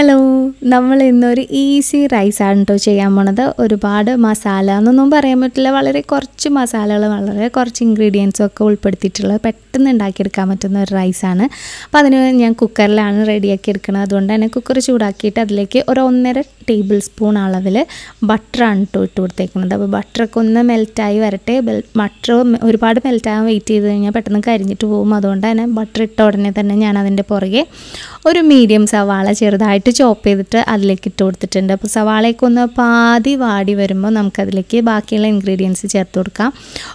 hello നമ്മൾ ഇന്നൊരു easy റൈസാണ് കേട്ടോ ചെയ്യാൻ പോണത് ഒരുപാട് മസാല എന്നൊന്നും പറയാൻ പറ്റില്ല വളരെ കുറച്ച് മസാലകൾ വളരെ കുറച്ച് ഇൻഗ്രീഡിയൻസും ഒക്കെ ഉൾപ്പെടുത്തിയിട്ടുള്ള പെട്ടെന്ന് ഉണ്ടാക്കിയെടുക്കാൻ പറ്റുന്ന ഒരു റൈസാണ് അപ്പോൾ അതിന് ഞാൻ കുക്കറിലാണ് റെഡിയാക്കി എടുക്കുന്നത് അതുകൊണ്ട് തന്നെ കുക്കർ ചൂടാക്കിയിട്ട് അതിലേക്ക് ഒരു ഒന്നര ടേബിൾ സ്പൂൺ അളവിൽ ബട്ടറാണ് കേട്ടോ ഇട്ട് കൊടുത്തേക്കുന്നത് അപ്പോൾ ബട്ടറൊക്കെ ഒന്ന് മെൽറ്റായി വരട്ടെ ബട്ടർ ഒരുപാട് മെൽറ്റാകാൻ വെയിറ്റ് ചെയ്ത് കഴിഞ്ഞാൽ പെട്ടെന്ന് കരിഞ്ഞിട്ട് പോകും അതുകൊണ്ട് തന്നെ ബട്ടർ ഇട്ട ഉടനെ തന്നെ ഞാൻ അതിൻ്റെ പുറകെ ഒരു മീഡിയം സവാള ചെറുതായിട്ട് ഇട്ട് ചോപ്പ് ചെയ്തിട്ട് അതിലേക്ക് ഇട്ട് കൊടുത്തിട്ടുണ്ട് അപ്പോൾ സവാളയൊക്കെ ഒന്ന് പാതി വാടി വരുമ്പോൾ നമുക്കതിലേക്ക് ബാക്കിയുള്ള ഇൻഗ്രീഡിയൻസ് ചേർത്ത് കൊടുക്കാം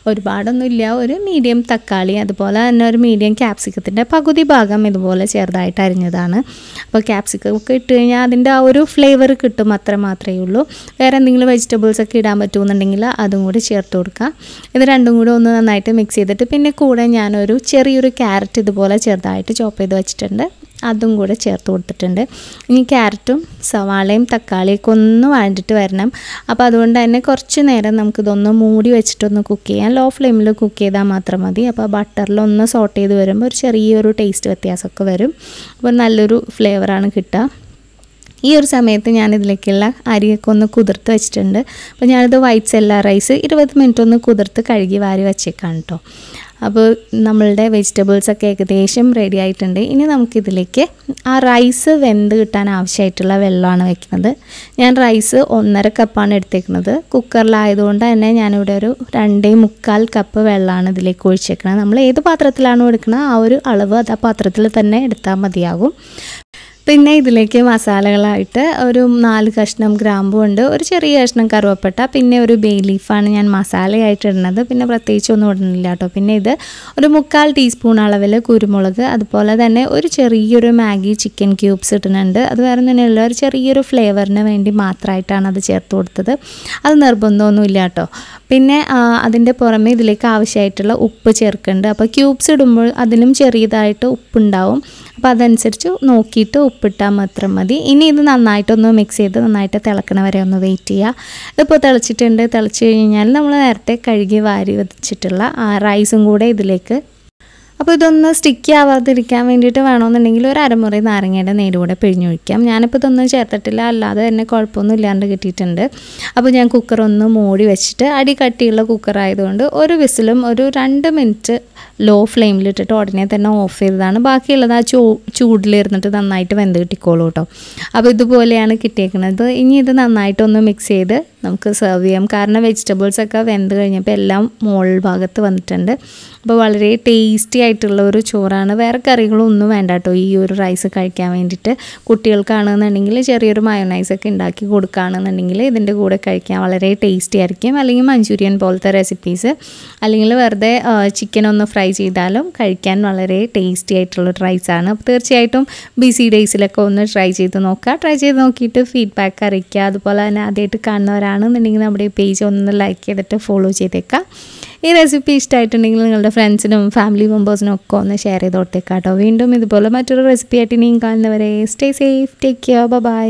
ഒരുപാടൊന്നുമില്ല ഒരു മീഡിയം തക്കാളി അതുപോലെ തന്നെ ഒരു മീഡിയം ക്യാപ്സിക്കത്തിൻ്റെ പകുതി ഭാഗം ഇതുപോലെ ചെറുതായിട്ട് അരിഞ്ഞതാണ് അപ്പോൾ ക്യാപ്സിക്കം ഒക്കെ ഇട്ട് കഴിഞ്ഞാൽ അതിൻ്റെ ആ ഒരു ഫ്ലേവർ കിട്ടും അത്ര മാത്രമേ ഉള്ളൂ വേറെ എന്തെങ്കിലും വെജിറ്റബിൾസ് ഒക്കെ ഇടാൻ പറ്റുമെന്നുണ്ടെങ്കിൽ അതും കൂടി ചേർത്ത് കൊടുക്കാം ഇത് രണ്ടും കൂടി ഒന്ന് നന്നായിട്ട് മിക്സ് ചെയ്തിട്ട് പിന്നെ കൂടെ ഞാനൊരു ചെറിയൊരു ക്യാരറ്റ് ഇതുപോലെ ചെറുതായിട്ട് ചോപ്പ് ചെയ്ത് വെച്ചിട്ടുണ്ട് അതും കൂടെ ചേർത്ത് കൊടുത്തിട്ടുണ്ട് ഇനി ക്യാരറ്റും സവാളയും തക്കാളിയൊക്കെ ഒന്ന് വാണ്ടിട്ട് വരണം അപ്പോൾ അതുകൊണ്ട് തന്നെ കുറച്ച് നേരം നമുക്കിതൊന്ന് മൂടി വെച്ചിട്ടൊന്ന് കുക്ക് ചെയ്യാം ലോ ഫ്ലെയിമിൽ കുക്ക് ചെയ്താൽ മാത്രം മതി അപ്പോൾ ബട്ടറിലൊന്ന് സോട്ട് ചെയ്ത് വരുമ്പോൾ ഒരു ചെറിയൊരു ടേസ്റ്റ് വ്യത്യാസമൊക്കെ വരും അപ്പോൾ നല്ലൊരു ഫ്ലേവറാണ് കിട്ടുക ഈ ഒരു സമയത്ത് ഞാനിതിലേക്കുള്ള അരിയൊക്കെ ഒന്ന് കുതിർത്ത് വെച്ചിട്ടുണ്ട് അപ്പോൾ ഞാനിത് വൈറ്റ് സെല്ല റൈസ് ഇരുപത് മിനിറ്റ് ഒന്ന് കുതിർത്ത് കഴുകി വാരി വെച്ചേക്കാം കേട്ടോ അപ്പോൾ നമ്മളുടെ വെജിറ്റബിൾസൊക്കെ ഏകദേശം റെഡി ആയിട്ടുണ്ട് ഇനി നമുക്കിതിലേക്ക് ആ റൈസ് വെന്ത് കിട്ടാൻ ആവശ്യമായിട്ടുള്ള വെള്ളമാണ് വെക്കുന്നത് ഞാൻ റൈസ് ഒന്നര കപ്പാണ് എടുത്തേക്കുന്നത് കുക്കറിലായതുകൊണ്ട് തന്നെ ഞാനിവിടെ ഒരു രണ്ടേ മുക്കാൽ കപ്പ് വെള്ളമാണ് ഇതിലേക്ക് ഒഴിച്ചേക്കുന്നത് നമ്മൾ ഏത് പാത്രത്തിലാണോ എടുക്കുന്നത് ആ ഒരു അളവ് അത് ആ പാത്രത്തിൽ തന്നെ എടുത്താൽ മതിയാകും പിന്നെ ഇതിലേക്ക് മസാലകളായിട്ട് ഒരു നാല് കഷ്ണം ഗ്രാമ്പുണ്ട് ഒരു ചെറിയ കഷ്ണം കറുവപ്പട്ട പിന്നെ ഒരു ബേ ലീഫാണ് ഞാൻ മസാലയായിട്ട് ഇടുന്നത് പിന്നെ പ്രത്യേകിച്ച് ഒന്നും ഇടുന്നില്ല കേട്ടോ പിന്നെ ഇത് ഒരു മുക്കാൽ ടീസ്പൂൺ അളവിൽ കുരുമുളക് അതുപോലെ തന്നെ ഒരു ചെറിയൊരു മാഗി ചിക്കൻ ക്യൂബ്സ് ഇടുന്നുണ്ട് അത് വേറെ തന്നെയുള്ള ഒരു ചെറിയൊരു ഫ്ലേവറിന് വേണ്ടി മാത്രമായിട്ടാണ് അത് ചേർത്ത് കൊടുത്തത് അത് നിർബന്ധമൊന്നുമില്ല കേട്ടോ പിന്നെ അതിൻ്റെ പുറമെ ഇതിലേക്ക് ആവശ്യമായിട്ടുള്ള ഉപ്പ് ചേർക്കുന്നുണ്ട് അപ്പോൾ ക്യൂബ്സ് ഇടുമ്പോൾ അതിലും ചെറിയതായിട്ട് ഉപ്പുണ്ടാവും അപ്പം അതനുസരിച്ച് നോക്കിയിട്ട് ഉപ്പിട്ടാൽ മാത്രം മതി ഇനി ഇത് നന്നായിട്ടൊന്ന് മിക്സ് ചെയ്ത് നന്നായിട്ട് തിളക്കണ വരെ ഒന്ന് വെയിറ്റ് ചെയ്യുക ഇതിപ്പോൾ തിളച്ചിട്ടുണ്ട് തിളച്ച് കഴിഞ്ഞാൽ നമ്മൾ നേരത്തെ കഴുകി വാരി വെച്ചിട്ടുള്ള റൈസും കൂടെ ഇതിലേക്ക് അപ്പോൾ ഇതൊന്ന് സ്റ്റിക്ക് ആവാതിരിക്കാൻ വേണ്ടിയിട്ട് വേണമെന്നുണ്ടെങ്കിൽ ഒരു അരമുറി നാരങ്ങയുടെ നേരൂടെ പിഴിഞ്ഞൊഴിക്കാം ഞാനിപ്പോൾ ഇതൊന്നും ചേർത്തിട്ടില്ല അല്ലാതെ തന്നെ കുഴപ്പമൊന്നും ഇല്ലാണ്ട് കിട്ടിയിട്ടുണ്ട് അപ്പോൾ ഞാൻ കുക്കർ ഒന്ന് മൂടി വെച്ചിട്ട് അടി കട്ടിയുള്ള കുക്കർ ആയതുകൊണ്ട് ഒരു വിസിലും ഒരു രണ്ട് മിനിറ്റ് ലോ ഫ്ലെയിമിലിട്ടിട്ട് ഉടനെ തന്നെ ഓഫ് ചെയ്തതാണ് ബാക്കിയുള്ളത് ആ ചൂ ചൂടിലിരുന്നിട്ട് നന്നായിട്ട് വെന്ത് കിട്ടിക്കോളൂ കേട്ടോ അപ്പോൾ ഇതുപോലെയാണ് കിട്ടിയേക്കുന്നത് ഇനി ഇത് നന്നായിട്ടൊന്ന് മിക്സ് ചെയ്ത് നമുക്ക് സെർവ് ചെയ്യാം കാരണം വെജിറ്റബിൾസൊക്കെ വെന്ത് കഴിഞ്ഞപ്പോൾ എല്ലാം മുകൾ ഭാഗത്ത് വന്നിട്ടുണ്ട് അപ്പോൾ വളരെ ടേസ്റ്റി ആയിട്ട് ആയിട്ടുള്ള ഒരു ചോറാണ് വേറെ കറികളൊന്നും വേണ്ട കേട്ടോ ഈ ഒരു റൈസ് കഴിക്കാൻ വേണ്ടിയിട്ട് കുട്ടികൾക്കാണെന്നുണ്ടെങ്കിൽ ചെറിയൊരു മയോണൈസൊക്കെ ഉണ്ടാക്കി കൊടുക്കുകയാണെന്നുണ്ടെങ്കിൽ ഇതിൻ്റെ കൂടെ കഴിക്കാൻ വളരെ ടേസ്റ്റി ആയിരിക്കും അല്ലെങ്കിൽ മഞ്ചൂരിയൻ പോലത്തെ റെസിപ്പീസ് അല്ലെങ്കിൽ വെറുതെ ചിക്കൻ ഒന്ന് ഫ്രൈ ചെയ്താലും കഴിക്കാൻ വളരെ ടേസ്റ്റി ആയിട്ടുള്ള റൈസാണ് അപ്പോൾ തീർച്ചയായിട്ടും ബിസി ഡേയ്സിലൊക്കെ ഒന്ന് ട്രൈ ചെയ്ത് നോക്കുക ട്രൈ ചെയ്ത് നോക്കിയിട്ട് ഫീഡ്ബാക്ക് അറിയിക്കുക അതുപോലെ തന്നെ ആദ്യമായിട്ട് കാണുന്നവരാണെന്നുണ്ടെങ്കിൽ നമ്മുടെ പേജ് ഒന്ന് ലൈക്ക് ചെയ്തിട്ട് ഫോളോ ചെയ്തേക്കാം ഈ റെസിപ്പി ഇഷ്ടമായിട്ടുണ്ടെങ്കിൽ നിങ്ങളുടെ ഫ്രണ്ട്സിനും ഫാമിലി മെമ്പേഴ്സിനും ലവേഴ്സിനൊക്കെ ഒന്ന് ഷെയർ ചെയ്ത് കൊടുത്തേക്കാട്ടോ വീണ്ടും ഇതുപോലെ മറ്റൊരു റെസിപ്പി ആയിട്ട് ഇനിയും കാണുന്നവരെ stay safe take care by